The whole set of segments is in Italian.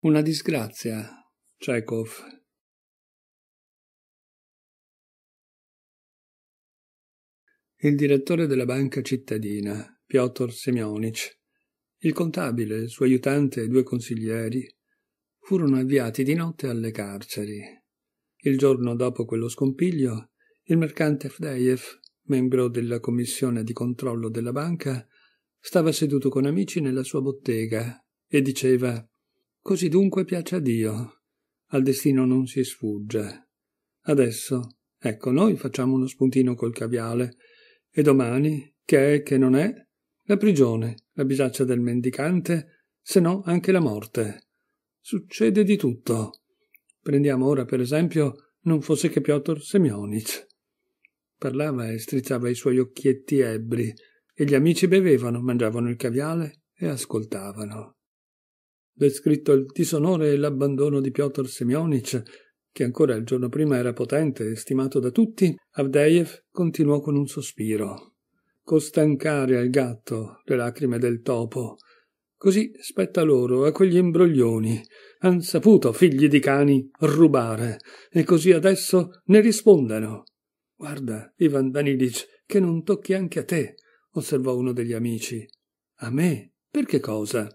Una disgrazia, Chekhov. Il direttore della banca cittadina, Piotr Semionich, il contabile, il suo aiutante e due consiglieri furono avviati di notte alle carceri. Il giorno dopo quello scompiglio, il mercante Fdejev, membro della commissione di controllo della banca, stava seduto con amici nella sua bottega e diceva Così dunque piace a Dio. Al destino non si sfugge. Adesso, ecco, noi facciamo uno spuntino col caviale e domani, che è che non è, la prigione, la bisaccia del mendicante, se no anche la morte. Succede di tutto. Prendiamo ora, per esempio, non fosse che Piotr Semionic. Parlava e strizzava i suoi occhietti ebbri, e gli amici bevevano, mangiavano il caviale e ascoltavano descritto il disonore e l'abbandono di Piotr Semyonich, che ancora il giorno prima era potente e stimato da tutti, Avdeyev continuò con un sospiro. Costancare al gatto le lacrime del topo. Così spetta loro, a quegli imbroglioni. Han saputo, figli di cani, rubare, e così adesso ne rispondano. Guarda, Ivan Danilic, che non tocchi anche a te, osservò uno degli amici. A me? Per che cosa?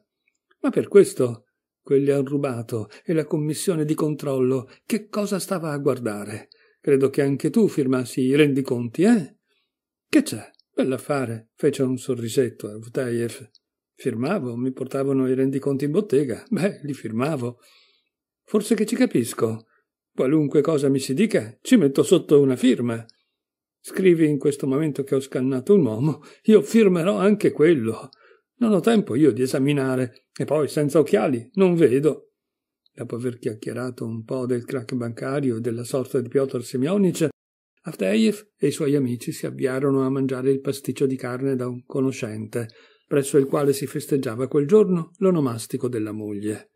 Ma per questo quelli han rubato e la commissione di controllo che cosa stava a guardare? Credo che anche tu firmassi i rendiconti, eh? Che c'è? Bell'affare, fece un sorrisetto a Vutayev. Firmavo, mi portavano i rendiconti in bottega. Beh, li firmavo. Forse che ci capisco. Qualunque cosa mi si dica, ci metto sotto una firma. Scrivi in questo momento che ho scannato un uomo, io firmerò anche quello. Non ho tempo io di esaminare, e poi senza occhiali non vedo. Dopo aver chiacchierato un po' del crack bancario e della sorta di Piotr Semyonich, Avdeyev e i suoi amici si avviarono a mangiare il pasticcio di carne da un conoscente, presso il quale si festeggiava quel giorno l'onomastico della moglie.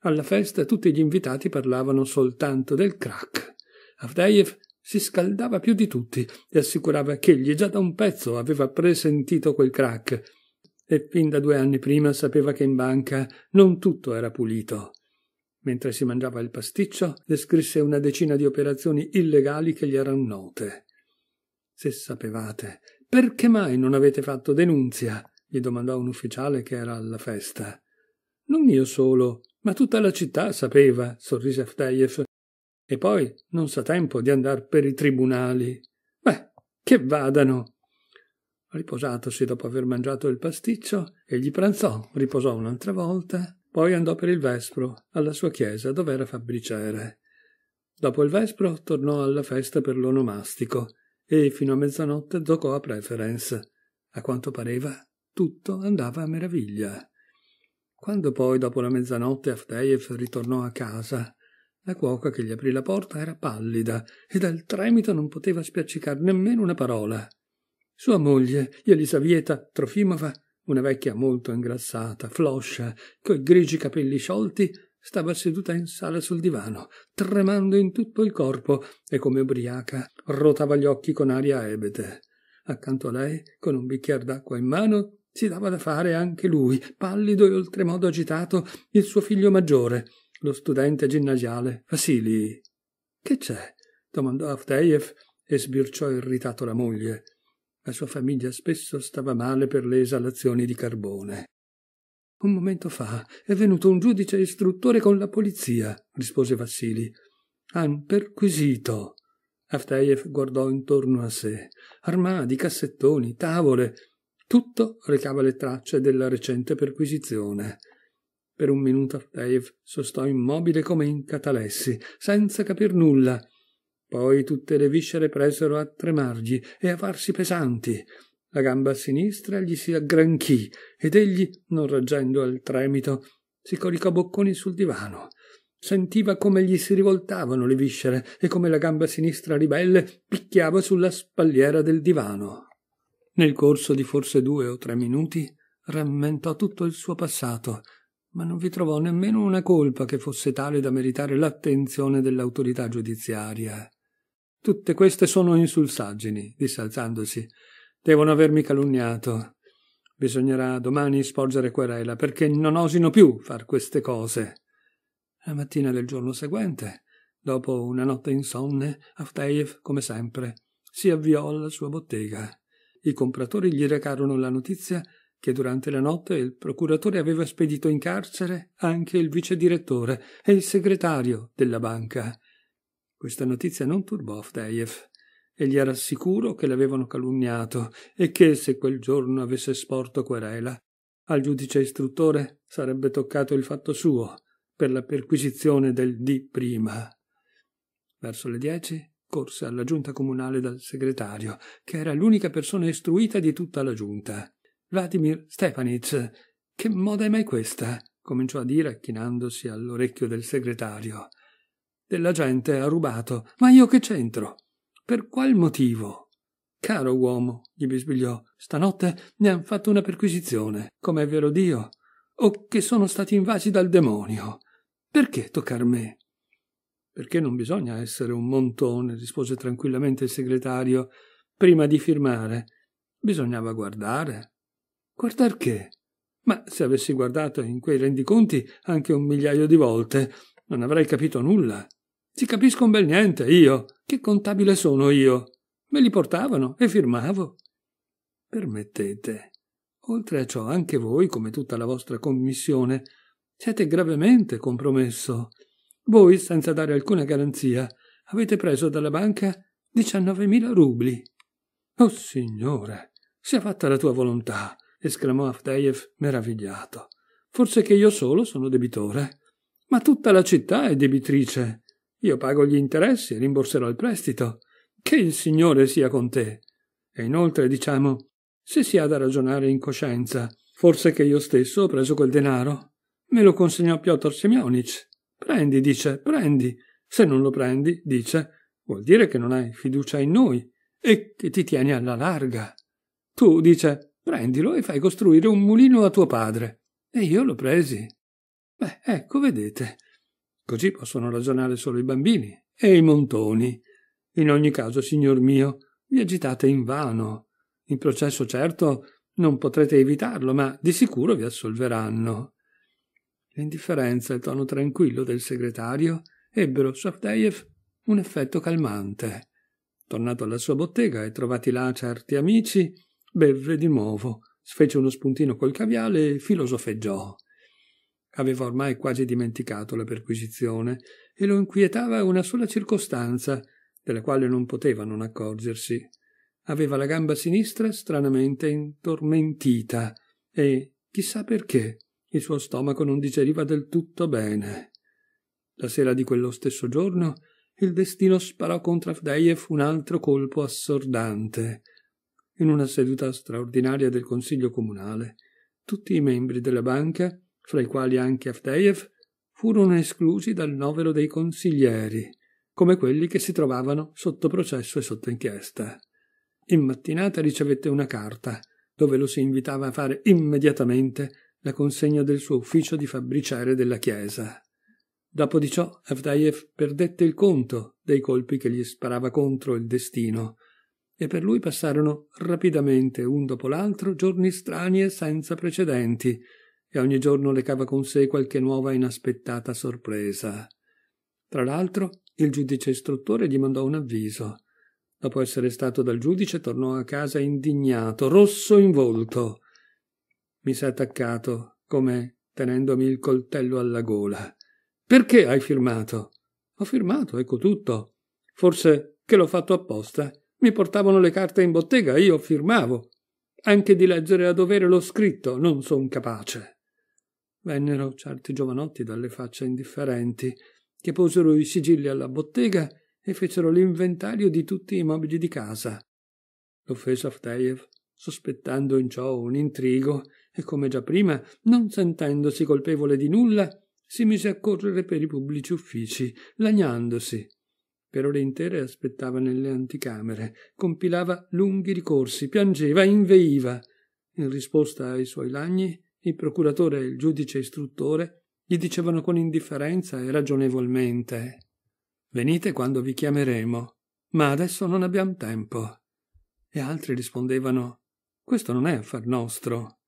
Alla festa tutti gli invitati parlavano soltanto del crack. Avdeyev si scaldava più di tutti e assicurava che egli già da un pezzo aveva presentito quel crack e fin da due anni prima sapeva che in banca non tutto era pulito. Mentre si mangiava il pasticcio, descrisse una decina di operazioni illegali che gli erano note. Se sapevate, perché mai non avete fatto denunzia? gli domandò un ufficiale che era alla festa. Non io solo, ma tutta la città sapeva, sorrise Afdeyev. E poi non sa tempo di andare per i tribunali. Beh, che vadano, Riposatosi dopo aver mangiato il pasticcio, egli pranzò, riposò un'altra volta, poi andò per il vespro alla sua chiesa dove era fabbriciere. Dopo il vespro tornò alla festa per l'onomastico e fino a mezzanotte giocò a preference. A quanto pareva, tutto andava a meraviglia. Quando poi, dopo la mezzanotte, Avdeev ritornò a casa, la cuoca che gli aprì la porta era pallida e dal tremito non poteva spiaccicar nemmeno una parola. Sua moglie, Elisaveta Trofimova, una vecchia molto ingrassata, floscia, coi grigi capelli sciolti, stava seduta in sala sul divano, tremando in tutto il corpo e come ubriaca rotava gli occhi con aria ebete. Accanto a lei, con un bicchiere d'acqua in mano, si dava da fare anche lui, pallido e oltremodo agitato, il suo figlio maggiore, lo studente ginnasiale Vasili. Che c'è? domandò Avdeyev e sbirciò irritato la moglie. La sua famiglia spesso stava male per le esalazioni di carbone. Un momento fa è venuto un giudice istruttore con la polizia, rispose Vassili. Han perquisito. Aftaev guardò intorno a sé. Armadi, cassettoni, tavole. Tutto recava le tracce della recente perquisizione. Per un minuto Aftaev sostò immobile come in catalessi, senza capir nulla poi tutte le viscere presero a tremargli e a farsi pesanti. La gamba sinistra gli si aggranchì ed egli, non reggendo al tremito, si coricò bocconi sul divano. Sentiva come gli si rivoltavano le viscere e come la gamba sinistra ribelle picchiava sulla spalliera del divano. Nel corso di forse due o tre minuti rammentò tutto il suo passato, ma non vi trovò nemmeno una colpa che fosse tale da meritare l'attenzione dell'autorità giudiziaria. Tutte queste sono insulsaggini, disse alzandosi. Devono avermi calunniato. Bisognerà domani sporgere querela, perché non osino più far queste cose. La mattina del giorno seguente, dopo una notte insonne, Afteev, come sempre, si avviò alla sua bottega. I compratori gli recarono la notizia che durante la notte il procuratore aveva spedito in carcere anche il vice direttore e il segretario della banca. Questa notizia non turbò Avdeyev. Egli era sicuro che l'avevano calunniato e che, se quel giorno avesse sporto querela, al giudice istruttore sarebbe toccato il fatto suo per la perquisizione del di prima. Verso le dieci corse alla giunta comunale dal segretario, che era l'unica persona istruita di tutta la giunta. Vladimir Stepanitz, che moda è mai questa? cominciò a dire, chinandosi all'orecchio del segretario della gente ha rubato. Ma io che c'entro? Per qual motivo? Caro uomo, gli bisbigliò, stanotte ne han fatto una perquisizione, come è vero Dio, o che sono stati invasi dal demonio. Perché toccar me? Perché non bisogna essere un montone, rispose tranquillamente il segretario, prima di firmare. Bisognava guardare. Guardar che? Ma se avessi guardato in quei rendiconti anche un migliaio di volte, non avrei capito nulla. Ci capisco un bel niente, io. Che contabile sono io? Me li portavano e firmavo. Permettete. Oltre a ciò, anche voi, come tutta la vostra commissione, siete gravemente compromesso. Voi, senza dare alcuna garanzia, avete preso dalla banca 19.000 rubli. Oh signore, sia fatta la tua volontà, esclamò Avdeyev meravigliato. Forse che io solo sono debitore. Ma tutta la città è debitrice. Io pago gli interessi, e rimborserò il prestito. Che il Signore sia con te. E inoltre, diciamo, se si ha da ragionare in coscienza, forse che io stesso ho preso quel denaro. Me lo consegnò Piotr Semionich. Prendi, dice, prendi. Se non lo prendi, dice, vuol dire che non hai fiducia in noi e che ti tieni alla larga. Tu, dice, prendilo e fai costruire un mulino a tuo padre. E io l'ho presi. Beh, ecco, vedete, Così possono ragionare solo i bambini e i montoni. In ogni caso, signor mio, vi agitate invano. Il processo certo non potrete evitarlo, ma di sicuro vi assolveranno. L'indifferenza e il tono tranquillo del segretario ebbero su Avdeyev un effetto calmante. Tornato alla sua bottega e trovati là certi amici, bevve di nuovo, sfece uno spuntino col caviale e filosofeggiò. Aveva ormai quasi dimenticato la perquisizione e lo inquietava una sola circostanza, della quale non poteva non accorgersi. Aveva la gamba sinistra stranamente intormentita e, chissà perché, il suo stomaco non digeriva del tutto bene. La sera di quello stesso giorno il destino sparò contro Avdeyev un altro colpo assordante. In una seduta straordinaria del Consiglio comunale, tutti i membri della banca fra i quali anche Avdeyev, furono esclusi dal novero dei consiglieri, come quelli che si trovavano sotto processo e sotto inchiesta. In mattinata ricevette una carta, dove lo si invitava a fare immediatamente la consegna del suo ufficio di fabbriciere della chiesa. Dopo di ciò Avdayev perdette il conto dei colpi che gli sparava contro il destino, e per lui passarono rapidamente, un dopo l'altro, giorni strani e senza precedenti, e ogni giorno recava con sé qualche nuova inaspettata sorpresa. Tra l'altro, il giudice istruttore gli mandò un avviso. Dopo essere stato dal giudice, tornò a casa indignato, rosso in volto. Mi si è attaccato, come tenendomi il coltello alla gola. Perché hai firmato? Ho firmato, ecco tutto. Forse che l'ho fatto apposta. Mi portavano le carte in bottega, io firmavo. Anche di leggere a dovere l'ho scritto, non son capace vennero certi giovanotti dalle facce indifferenti, che posero i sigilli alla bottega e fecero l'inventario di tutti i mobili di casa. L'offesa fece sospettando in ciò un intrigo, e come già prima, non sentendosi colpevole di nulla, si mise a correre per i pubblici uffici, lagnandosi. Per ore intere aspettava nelle anticamere, compilava lunghi ricorsi, piangeva, inveiva. In risposta ai suoi lagni, il procuratore e il giudice istruttore gli dicevano con indifferenza e ragionevolmente Venite quando vi chiameremo, ma adesso non abbiamo tempo. E altri rispondevano Questo non è affar nostro.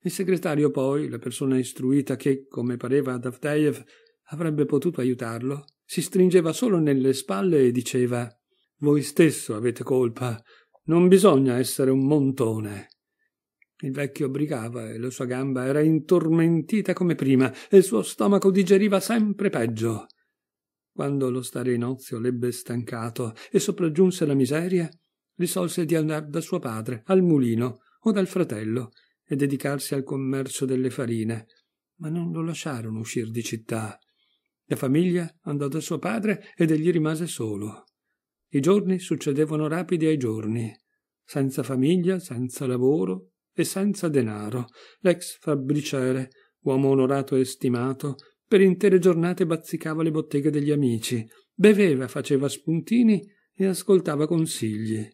Il segretario poi, la persona istruita che, come pareva ad Avdeyev, avrebbe potuto aiutarlo, si stringeva solo nelle spalle e diceva voi stesso avete colpa. Non bisogna essere un montone. Il vecchio brigava e la sua gamba era intormentita come prima e il suo stomaco digeriva sempre peggio. Quando lo stare in ozio l'ebbe stancato e sopraggiunse la miseria, risolse di andare da suo padre al mulino o dal fratello e dedicarsi al commercio delle farine, ma non lo lasciarono uscire di città. La famiglia andò da suo padre ed egli rimase solo. I giorni succedevano rapidi ai giorni, senza famiglia, senza lavoro, e senza denaro, l'ex fabbriciere, uomo onorato e stimato, per intere giornate bazzicava le botteghe degli amici, beveva, faceva spuntini e ascoltava consigli.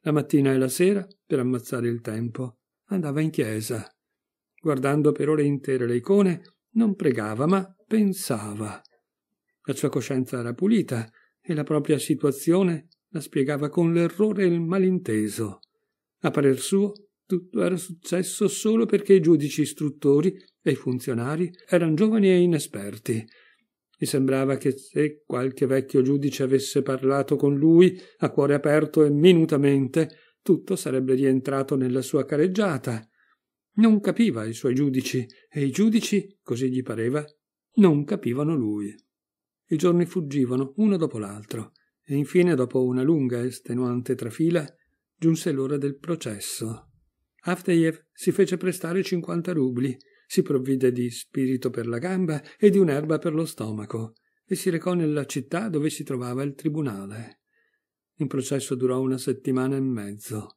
La mattina e la sera, per ammazzare il tempo, andava in chiesa. Guardando per ore intere le icone, non pregava, ma pensava. La sua coscienza era pulita e la propria situazione la spiegava con l'errore e il malinteso. A parer suo, tutto era successo solo perché i giudici istruttori e i funzionari erano giovani e inesperti. Mi sembrava che se qualche vecchio giudice avesse parlato con lui a cuore aperto e minutamente, tutto sarebbe rientrato nella sua careggiata. Non capiva i suoi giudici e i giudici, così gli pareva, non capivano lui. I giorni fuggivano uno dopo l'altro e infine, dopo una lunga e estenuante trafila, giunse l'ora del processo. Avdeyev si fece prestare 50 rubli, si provvide di spirito per la gamba e di un'erba per lo stomaco e si recò nella città dove si trovava il tribunale. Il processo durò una settimana e mezzo.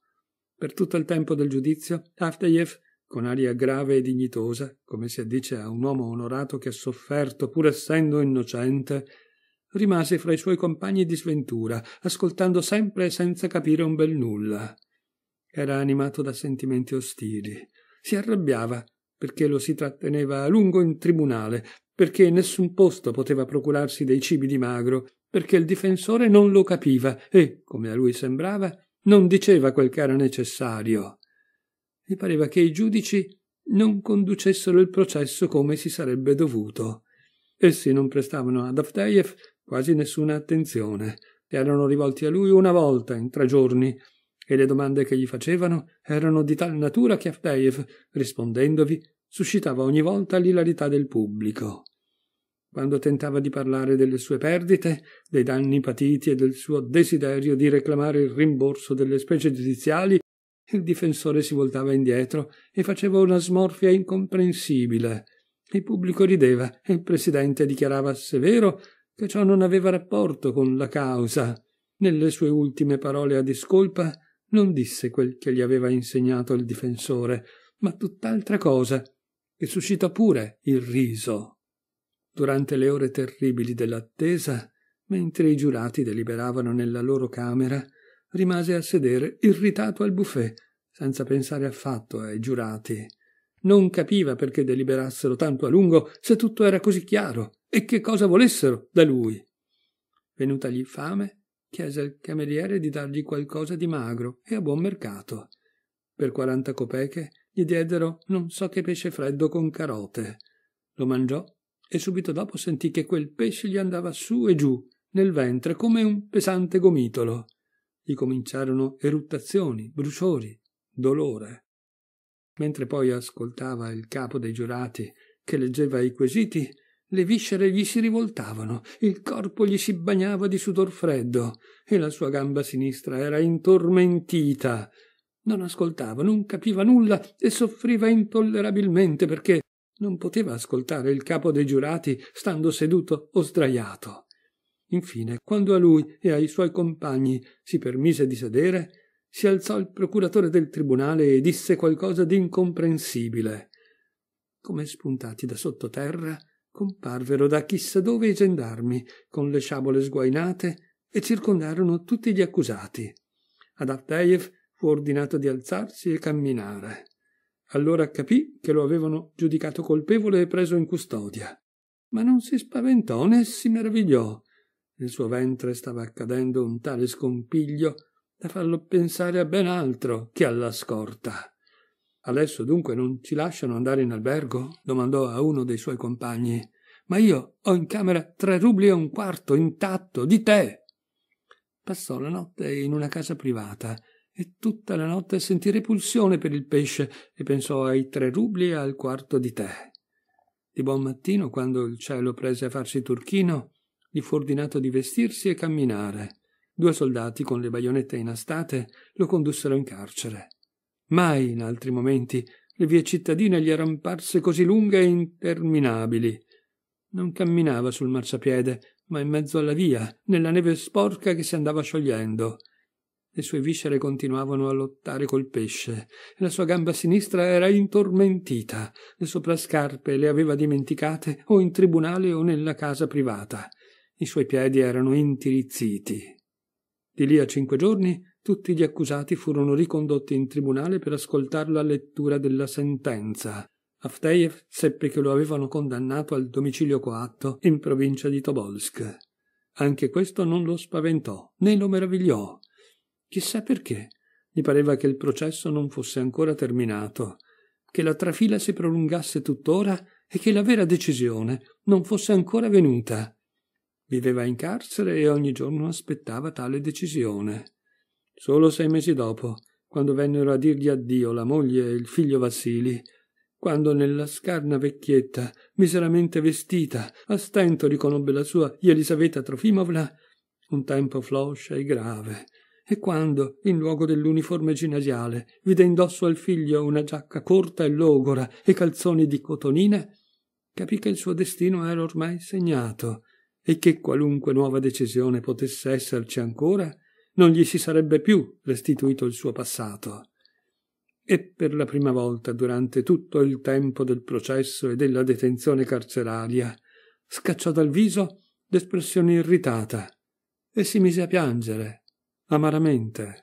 Per tutto il tempo del giudizio, Avdeyev, con aria grave e dignitosa, come si addice a un uomo onorato che ha sofferto pur essendo innocente, rimase fra i suoi compagni di sventura, ascoltando sempre senza capire un bel nulla era animato da sentimenti ostili. Si arrabbiava perché lo si tratteneva a lungo in tribunale, perché nessun posto poteva procurarsi dei cibi di magro, perché il difensore non lo capiva e, come a lui sembrava, non diceva quel che era necessario. Mi pareva che i giudici non conducessero il processo come si sarebbe dovuto. Essi non prestavano ad Avdeyev quasi nessuna attenzione. Erano rivolti a lui una volta in tre giorni e le domande che gli facevano erano di tal natura che Avdeev, rispondendovi, suscitava ogni volta l'ilarità del pubblico. Quando tentava di parlare delle sue perdite, dei danni patiti e del suo desiderio di reclamare il rimborso delle specie giudiziali, il difensore si voltava indietro e faceva una smorfia incomprensibile. Il pubblico rideva e il presidente dichiarava severo che ciò non aveva rapporto con la causa. Nelle sue ultime parole a discolpa non disse quel che gli aveva insegnato il difensore, ma tutt'altra cosa, che suscitò pure il riso. Durante le ore terribili dell'attesa, mentre i giurati deliberavano nella loro camera, rimase a sedere irritato al buffet, senza pensare affatto ai giurati. Non capiva perché deliberassero tanto a lungo se tutto era così chiaro e che cosa volessero da lui. Venutagli fame, chiese al cameriere di dargli qualcosa di magro e a buon mercato. Per quaranta copeche gli diedero non so che pesce freddo con carote. Lo mangiò e subito dopo sentì che quel pesce gli andava su e giù nel ventre come un pesante gomitolo. Gli cominciarono eruttazioni, bruciori, dolore. Mentre poi ascoltava il capo dei giurati che leggeva i quesiti, le viscere gli si rivoltavano, il corpo gli si bagnava di sudor freddo e la sua gamba sinistra era intormentita. Non ascoltava, non capiva nulla e soffriva intollerabilmente perché non poteva ascoltare il capo dei giurati stando seduto o sdraiato. Infine, quando a lui e ai suoi compagni si permise di sedere, si alzò il procuratore del tribunale e disse qualcosa di incomprensibile. Come spuntati da sottoterra, comparvero da chissà dove i gendarmi, con le sciabole sguainate, e circondarono tutti gli accusati. Ad Avdeyev fu ordinato di alzarsi e camminare. Allora capì che lo avevano giudicato colpevole e preso in custodia. Ma non si spaventò né si meravigliò. Nel suo ventre stava accadendo un tale scompiglio da farlo pensare a ben altro che alla scorta. Adesso dunque non ci lasciano andare in albergo? domandò a uno dei suoi compagni. Ma io ho in camera tre rubli e un quarto intatto di te. Passò la notte in una casa privata e tutta la notte sentì repulsione per il pesce e pensò ai tre rubli e al quarto di te. Di buon mattino, quando il cielo prese a farsi turchino, gli fu ordinato di vestirsi e camminare. Due soldati con le baionette inastate lo condussero in carcere. Mai in altri momenti le vie cittadine gli eran parse così lunghe e interminabili. Non camminava sul marciapiede, ma in mezzo alla via, nella neve sporca che si andava sciogliendo. Le sue viscere continuavano a lottare col pesce, la sua gamba sinistra era intormentita, le soprascarpe le aveva dimenticate o in tribunale o nella casa privata. I suoi piedi erano intirizziti. Di lì a cinque giorni tutti gli accusati furono ricondotti in tribunale per ascoltar la lettura della sentenza. Avtejev seppe che lo avevano condannato al domicilio coatto in provincia di Tobolsk. Anche questo non lo spaventò, né lo meravigliò. Chissà perché. Gli pareva che il processo non fosse ancora terminato, che la trafila si prolungasse tuttora e che la vera decisione non fosse ancora venuta. Viveva in carcere e ogni giorno aspettava tale decisione. Solo sei mesi dopo, quando vennero a dirgli addio la moglie e il figlio Vassili, quando nella scarna vecchietta, miseramente vestita, a stento riconobbe la sua Elisaveta Trofimovna, un tempo floscia e grave, e quando, in luogo dell'uniforme ginnasiale, vide indosso al figlio una giacca corta e logora e calzoni di cotonina, capì che il suo destino era ormai segnato e che qualunque nuova decisione potesse esserci ancora, non gli si sarebbe più restituito il suo passato. E per la prima volta durante tutto il tempo del processo e della detenzione carceraria scacciò dal viso l'espressione irritata e si mise a piangere amaramente.